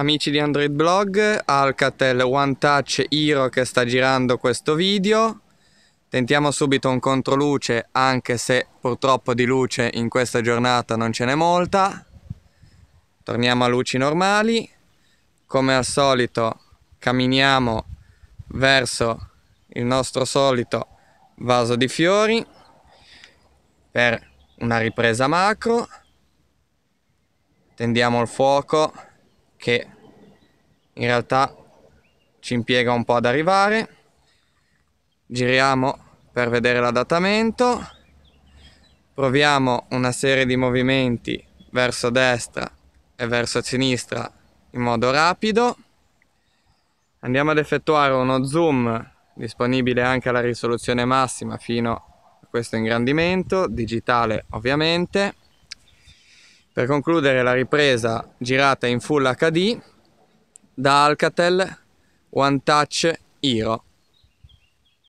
amici di Android Blog, Alcatel One Touch Hero che sta girando questo video. Tentiamo subito un controluce, anche se purtroppo di luce in questa giornata non ce n'è molta. Torniamo a luci normali. Come al solito camminiamo verso il nostro solito vaso di fiori per una ripresa macro. Tendiamo il fuoco che in realtà ci impiega un po' ad arrivare giriamo per vedere l'adattamento proviamo una serie di movimenti verso destra e verso sinistra in modo rapido andiamo ad effettuare uno zoom disponibile anche alla risoluzione massima fino a questo ingrandimento digitale ovviamente per concludere la ripresa girata in Full HD da Alcatel One Touch Hero.